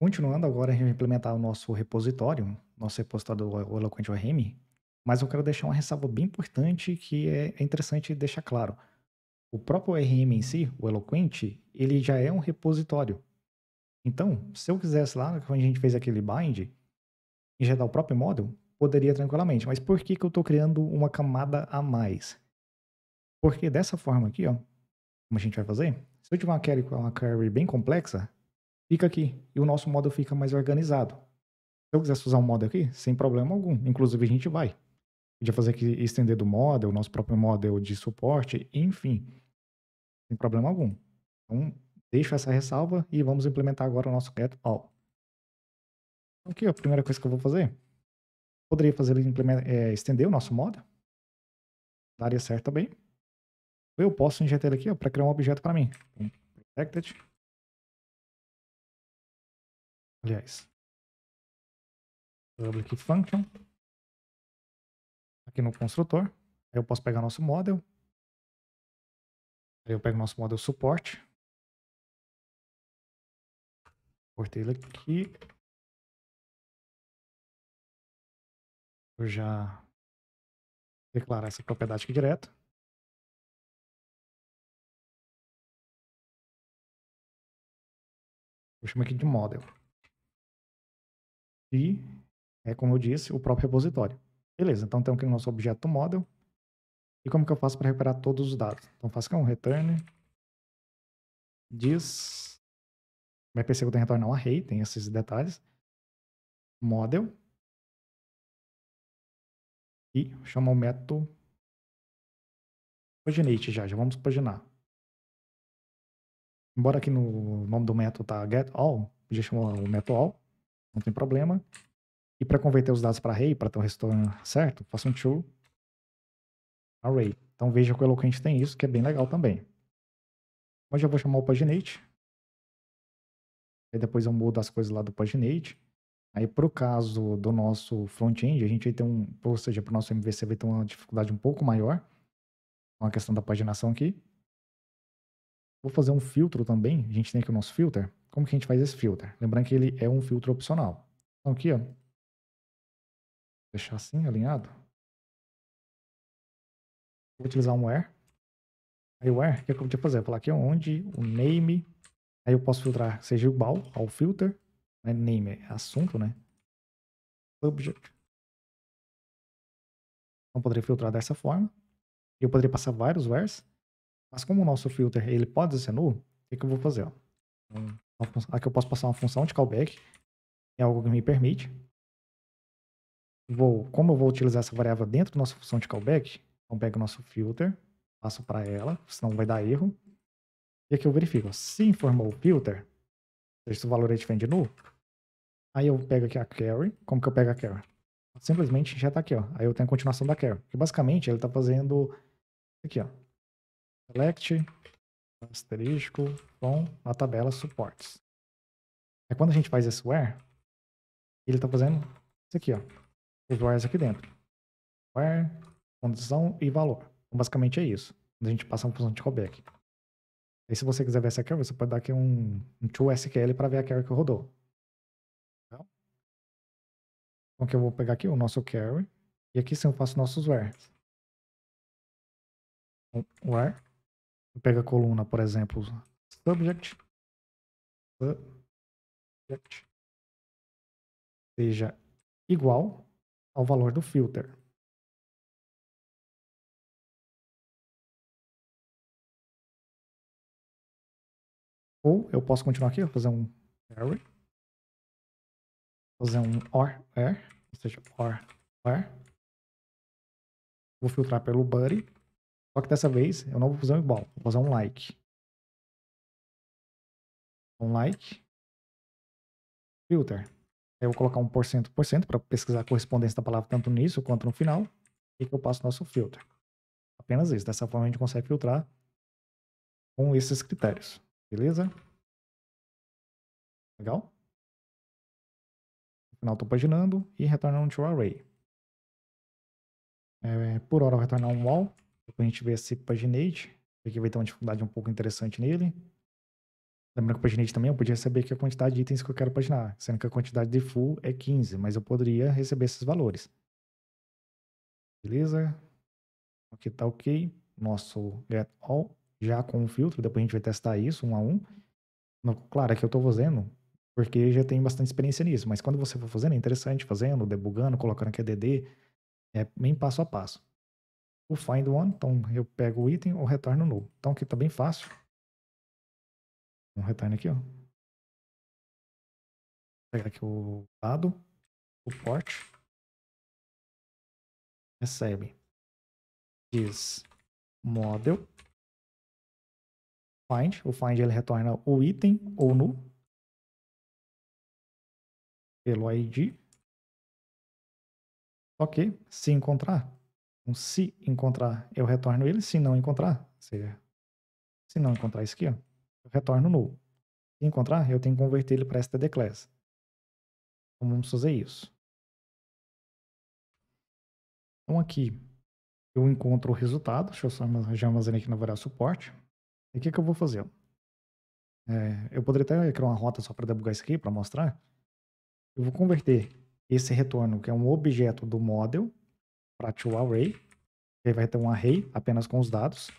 Continuando agora, a gente vai implementar o nosso repositório, nosso repositório do Eloquent ORM, mas eu quero deixar uma ressalva bem importante que é, é interessante deixar claro. O próprio ORM em si, o Eloquent, ele já é um repositório. Então, se eu quisesse lá, quando a gente fez aquele bind, injetar o próprio model, poderia tranquilamente. Mas por que, que eu estou criando uma camada a mais? Porque dessa forma aqui, ó, como a gente vai fazer, se eu tiver uma query, uma query bem complexa, fica aqui. E o nosso modo fica mais organizado. Se eu quisesse usar um modo aqui, sem problema algum. Inclusive, a gente vai. Podia fazer aqui estender do model, nosso próprio model de suporte, enfim. Sem problema algum. Então, deixo essa ressalva e vamos implementar agora o nosso get all. Então, aqui, a primeira coisa que eu vou fazer. Poderia fazer é, estender o nosso modo. Daria certo também. Eu posso injetar ele aqui para criar um objeto para mim. Protected Aliás, public function aqui no construtor. Aí eu posso pegar nosso model. Aí eu pego nosso model suporte. Cortei ele aqui. Eu já declarar essa propriedade aqui direto. Vou chamar aqui de model e, é como eu disse, o próprio repositório. Beleza, então tem aqui o nosso objeto model. E como que eu faço para recuperar todos os dados? Então faço aqui um return diz vai perceber que tem retorno um array, tem esses detalhes. Model. E chama o método paginate já, já vamos paginar. Embora aqui no nome do método tá get all, já chamou o método all não tem problema. E para converter os dados para array, para ter um restaurante certo, faça um true array. Então veja que o Eloquent tem isso, que é bem legal também. Mas já vou chamar o paginate. Aí depois eu mudo as coisas lá do paginate. Aí para o caso do nosso front-end, a gente vai ter um, ou seja, para o nosso MVC vai ter uma dificuldade um pouco maior com a questão da paginação aqui. Vou fazer um filtro também. A gente tem aqui o nosso filter. Como que a gente faz esse filter? Lembrando que ele é um filtro opcional. Então aqui, ó. Deixar assim, alinhado. Vou utilizar um where. Aí o where, o que, é que eu podia fazer? vou falar aqui onde o name. Aí eu posso filtrar seja igual ao filter. Né? Name é assunto, né? Subject. Então poderia filtrar dessa forma. E Eu poderia passar vários wheres. Mas como o nosso filter ele pode ser nulo, o que, é que eu vou fazer? Ó? Hum. Aqui eu posso passar uma função de callback, é algo que me permite. Vou, como eu vou utilizar essa variável dentro da nossa função de callback, então pego o nosso filter, passo para ela, senão vai dar erro. E aqui eu verifico, se informou o filter, se o valor é diferente de null, aí eu pego aqui a carry, como que eu pego a carry? Simplesmente já está aqui, ó. aí eu tenho a continuação da carry, que basicamente ele está fazendo aqui, ó, select asterisco com a tabela suportes. É quando a gente faz esse where, ele está fazendo isso aqui, ó, os wheres aqui dentro. Where, condição e valor. Então, basicamente é isso, quando a gente passa uma função de callback. Aí se você quiser ver essa query, você pode dar aqui um, um to SQL para ver a query que rodou. Então, então eu vou pegar aqui o nosso carry, e aqui sim eu faço nossos então, where. Where pega a coluna, por exemplo, subject. Subject. Seja igual ao valor do filter. Ou eu posso continuar aqui, fazer um array, fazer um or, where, ou seja, or, where. Vou filtrar pelo body, só que dessa vez eu não vou fazer um igual, vou fazer um like. Um like. Filter. Eu vou colocar um por cento por cento para pesquisar a correspondência da palavra tanto nisso quanto no final. E que eu passo o nosso filter. Apenas isso. Dessa forma a gente consegue filtrar com esses critérios. Beleza? Legal? No final estou paginando e retornando um to array. É, por hora eu vou retornar um wall depois a gente vê esse Paginate, aqui vai ter uma dificuldade um pouco interessante nele. Lembrando que o Paginate também eu podia receber aqui a quantidade de itens que eu quero paginar, sendo que a quantidade de full é 15, mas eu poderia receber esses valores. Beleza? Aqui tá ok. Nosso get all já com o filtro, depois a gente vai testar isso um a um. No, claro, aqui é eu estou fazendo porque já tenho bastante experiência nisso, mas quando você for fazendo, é interessante fazendo, debugando, colocando QDD, é bem passo a passo o find one. Então eu pego o item ou retorno null. Então aqui tá bem fácil. Um retorno aqui, ó. Vou pegar aqui o dado, o port. Recebe. Diz model. Find. O find ele retorna o item ou null. Pelo ID. Ok. Se encontrar, então, se encontrar, eu retorno ele. Se não encontrar, seja, se não encontrar isso aqui, ó, eu retorno null. Se encontrar, eu tenho que converter ele para std class. Então, vamos fazer isso. Então, aqui eu encontro o resultado. Deixa eu só já armazenar aqui na variável suporte. E o que, que eu vou fazer? É, eu poderia até criar uma rota só para debugar isso aqui, para mostrar. Eu vou converter esse retorno, que é um objeto do model, para array, Ele vai ter um array apenas com os dados.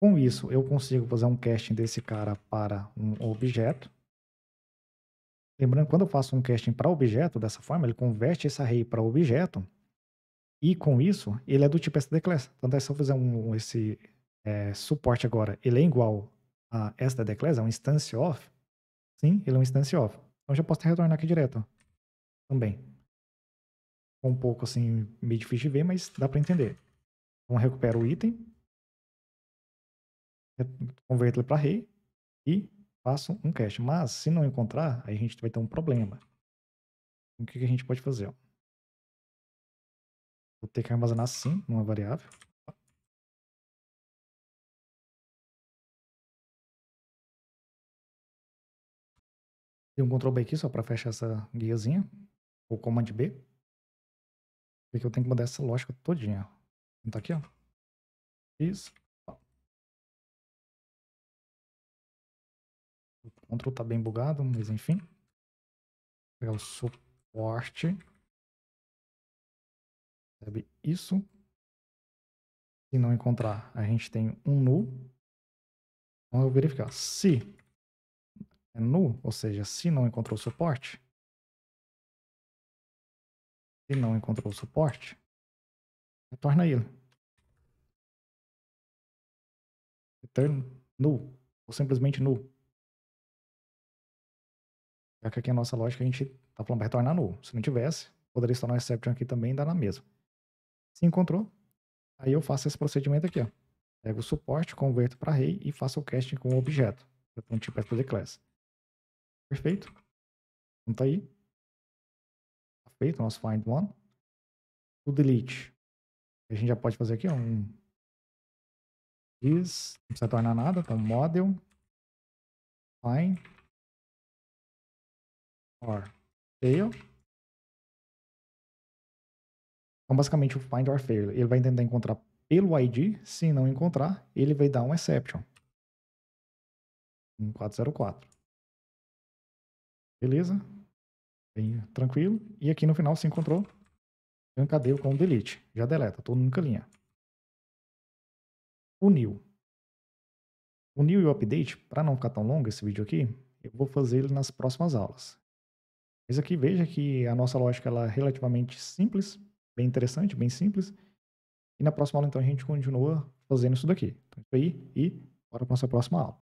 Com isso, eu consigo fazer um casting desse cara para um objeto. Lembrando, quando eu faço um casting para objeto, dessa forma, ele converte esse array para objeto. E com isso, ele é do tipo SD class. então é se eu fizer um, esse é, suporte agora, ele é igual a SDD class, é um instance of. Sim, ele é um instance of. Então já posso retornar aqui direto. Também. É um pouco assim, meio difícil de ver, mas dá para entender. Então recupera o item, converto ele para rei e faço um cache. Mas se não encontrar, aí a gente vai ter um problema. O que, que a gente pode fazer? Ó? Vou ter que armazenar sim numa variável. Tem um Ctrl B aqui só para fechar essa guiazinha, ou Command B. Porque eu tenho que mudar essa lógica todinha. Então, tá aqui, ó. Isso. O control tá bem bugado, mas enfim. Vou pegar o suporte. Recebe isso. Se não encontrar, a gente tem um null. Então eu vou verificar. Se é null, ou seja, se não encontrou suporte, e não encontrou o suporte, retorna ele. Return null, ou simplesmente null. Já que aqui é a nossa lógica a gente tá falando para retornar null. Se não tivesse, poderia estar no exception aqui também e dar na mesma. Se encontrou, aí eu faço esse procedimento aqui, ó. Pego o suporte, converto para array e faço o casting com o objeto. Então, um tipo de class. Perfeito? Então tá aí feito, nosso find one. O delete. A gente já pode fazer aqui um is, não precisa tornar nada, então model find or fail. Então, basicamente, o find or fail, ele vai tentar encontrar pelo ID, se não encontrar, ele vai dar um exception. 404. Beleza? Bem tranquilo. E aqui no final se encontrou Encadeio com delete. Já deleta, estou nunca linha. O new. O new e o update, para não ficar tão longo esse vídeo aqui, eu vou fazer ele nas próximas aulas. Mas aqui veja que a nossa lógica ela é relativamente simples, bem interessante, bem simples. E na próxima aula então a gente continua fazendo isso daqui. Então é isso aí e bora para a nossa próxima aula.